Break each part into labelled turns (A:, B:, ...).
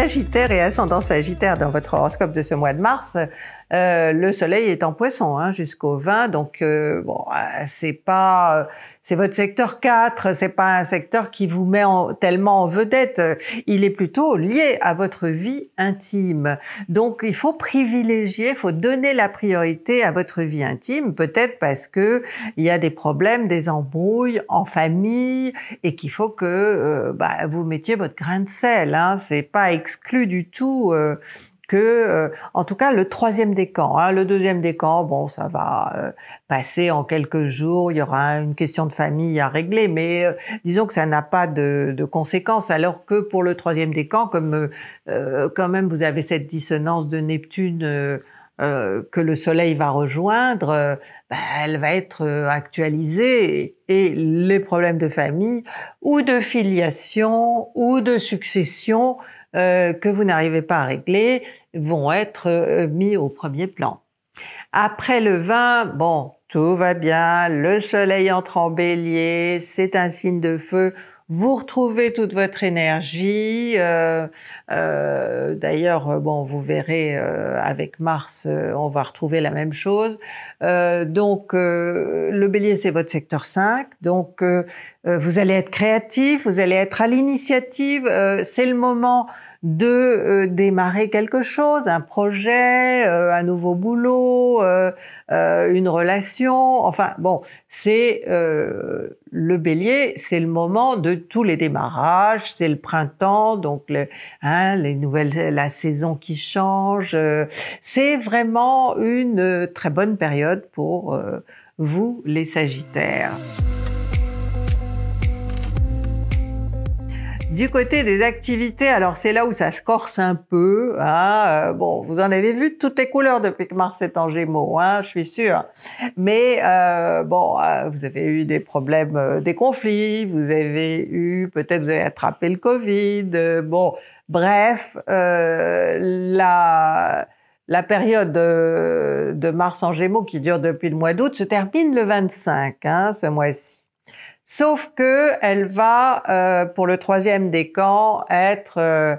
A: Sagittaire et ascendant Sagittaire dans votre horoscope de ce mois de mars, euh, le soleil est en poisson hein, jusqu'au 20, donc euh, bon, euh, c'est pas, c'est votre secteur 4, c'est pas un secteur qui vous met tellement en vedette. Il est plutôt lié à votre vie intime. Donc il faut privilégier, il faut donner la priorité à votre vie intime, peut-être parce que il y a des problèmes, des embrouilles en famille et qu'il faut que bah, vous mettiez votre grain de sel. Hein, c'est pas exclu du tout. Euh, en tout cas, le troisième décan. Hein, le deuxième décan, bon, ça va euh, passer en quelques jours. Il y aura une question de famille à régler, mais euh, disons que ça n'a pas de, de, conséquences. Alors que pour le troisième décan, comme quand même vous avez cette dissonance de Neptune. que le Soleil va rejoindre, bah, elle va être actualisée et les problèmes de famille ou de filiation ou de succession euh, que vous n'arrivez pas à régler vont être euh, mis au premier plan. Après le vin, bon, tout va bien, le soleil entre en bélier, c'est un signe de feu, vous retrouvez toute votre énergie. Euh, euh, d'ailleurs, euh, bon, vous verrez avec Mars, on va retrouver la même chose. donc, le Bélier, c'est votre secteur 5. Donc, vous allez être créatif, vous allez être à l'initiative. c'est le moment de euh, démarrer quelque chose, un projet, euh, un nouveau boulot, euh, une relation. Enfin bon, c'est le bélier, c'est le moment de tous les démarrages, c'est le printemps, donc hein, les nouvelles, la saison qui change. c'est vraiment une très bonne période pour vous les Sagittaires. Du côté des activités, alors c'est là où ça se corse un peu. Hein. Euh, bon, vous en avez vu toutes les couleurs depuis que Mars est en Gémeaux, hein, je suis sûre. Mais euh, bon, euh, vous avez eu des problèmes, des conflits, vous avez eu, peut-être vous avez attrapé le Covid. bon, bref, la, période de, de, Mars en Gémeaux qui dure depuis le mois d'août se termine le 25, hein, ce mois-ci. Sauf que elle va, euh, pour le troisième décan, être euh,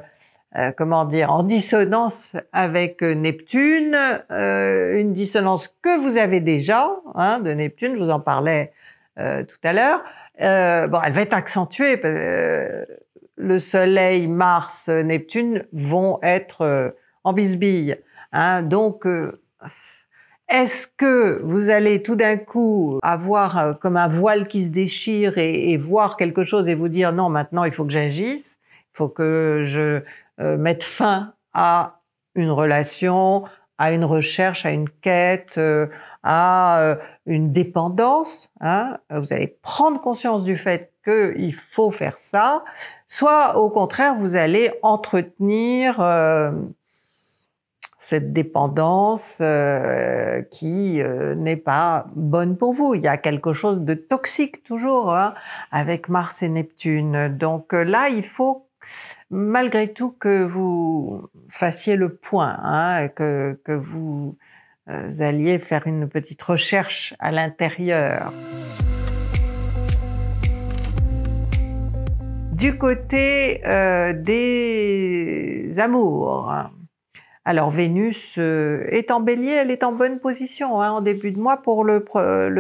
A: euh, comment dire en dissonance avec Neptune, une dissonance que vous avez déjà hein, de Neptune. Je vous en parlais tout à l'heure. bon, elle va être accentuée. le Soleil, Mars, Neptune vont être en bisbille. Hein, donc est-ce que vous allez tout d'un coup avoir euh, comme un voile qui se déchire et, voir quelque chose et vous dire non, maintenant il faut que j'agisse, il faut que je euh, mette fin à une relation, à une recherche, à une quête, euh, à une dépendance. Hein? vous allez prendre conscience du fait qu'il faut faire ça, soit au contraire vous allez entretenir cette dépendance euh, qui euh, n'est pas bonne pour vous. Il y a quelque chose de toxique toujours hein, avec Mars et Neptune. Donc euh, là, il faut malgré tout que vous fassiez le point, hein, que, vous alliez faire une petite recherche à l'intérieur. Du côté des amours, hein. Alors Vénus euh, est en bélier, elle est en bonne position hein, en début de mois pour le,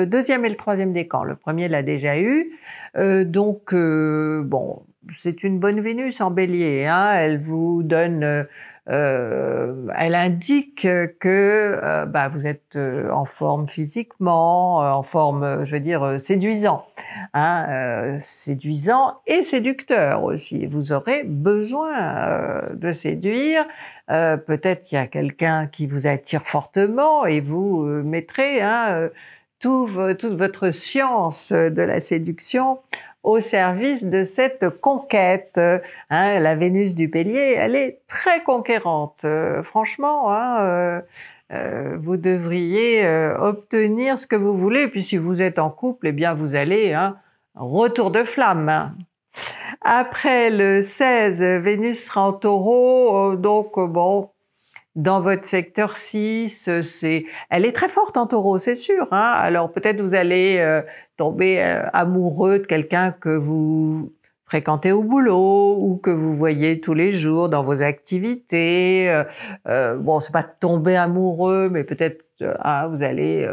A: deuxième et le troisième décan. Le premier l'a déjà eu, euh, donc euh, bon, c'est une bonne Vénus en bélier. Hein. elle vous donne euh, elle indique que euh, bah, vous êtes euh, en forme physiquement, en forme, je veux dire, séduisant, hein, séduisant et séducteur aussi. Vous aurez besoin de séduire. Peut-être qu'il y a quelqu'un qui vous attire fortement et vous mettrez hein, toute votre science de la séduction au service de cette conquête. Hein, la Vénus du Pélier, elle est très conquérante, euh, franchement. Hein, euh, euh, vous devriez obtenir ce que vous voulez. Puis si vous êtes en couple, eh bien vous allez hein, retour de flamme. Après le 16, Vénus sera en taureau, donc bon, dans votre secteur 6, euh, c'est, elle est très forte en taureau, c'est sûr. Hein. Alors peut-être vous allez euh, tomber euh, amoureux de quelqu'un que vous fréquentez au boulot ou que vous voyez tous les jours dans vos activités. Bon, bon, c'est pas tomber amoureux, mais peut-être ah, vous allez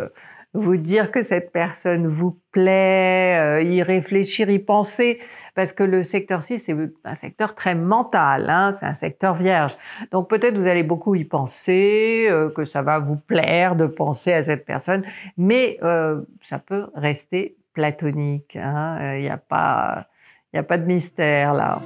A: vous dire que cette personne vous plaît, y réfléchir, y penser parce que le secteur 6, c'est un secteur très mental, hein, c'est un secteur vierge. Donc peut-être vous allez beaucoup y penser, euh, que ça va vous plaire de penser à cette personne, mais euh, ça peut rester platonique. Il hein. n'y euh, a, pas, a pas de mystère là.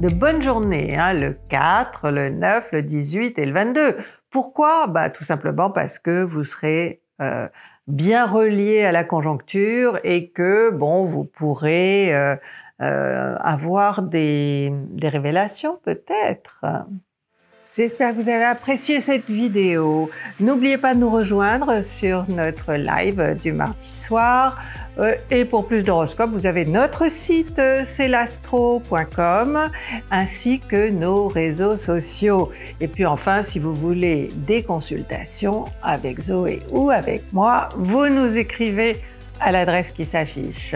A: de bonnes journées, hein, le 4, le 9, le 18 et le 22. Pourquoi bah, Tout simplement parce que vous serez bien relié à la conjoncture et que, bon, vous pourrez euh, euh, avoir des, des révélations peut-être. J'espère que vous avez apprécié cette vidéo. N'oubliez pas de nous rejoindre sur notre live du mardi soir. Euh, et pour plus d'horoscopes, vous avez notre site euh, celastro.com ainsi que nos réseaux sociaux. Et puis enfin, si vous voulez des consultations avec Zoé ou avec moi, vous nous écrivez à l'adresse qui s'affiche.